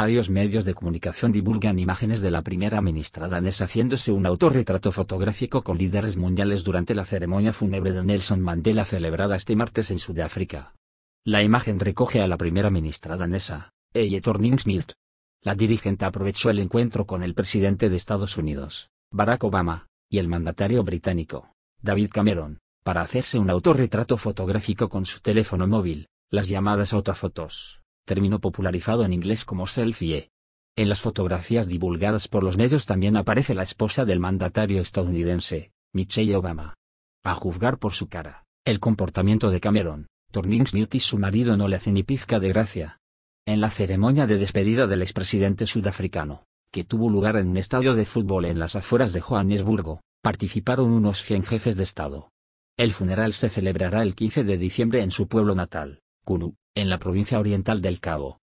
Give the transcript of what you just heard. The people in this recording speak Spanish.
Varios medios de comunicación divulgan imágenes de la primera ministra danesa haciéndose un autorretrato fotográfico con líderes mundiales durante la ceremonia fúnebre de Nelson Mandela celebrada este martes en Sudáfrica. La imagen recoge a la primera ministra danesa, Eye Thorning-Smith. La dirigente aprovechó el encuentro con el presidente de Estados Unidos, Barack Obama, y el mandatario británico, David Cameron, para hacerse un autorretrato fotográfico con su teléfono móvil, las llamadas autofotos término popularizado en inglés como selfie. En las fotografías divulgadas por los medios también aparece la esposa del mandatario estadounidense, Michelle Obama. A juzgar por su cara, el comportamiento de Cameron, Smith y su marido no le hacen ni pizca de gracia. En la ceremonia de despedida del expresidente sudafricano, que tuvo lugar en un estadio de fútbol en las afueras de Johannesburgo, participaron unos 100 jefes de Estado. El funeral se celebrará el 15 de diciembre en su pueblo natal. Cunu, en la provincia oriental del Cabo.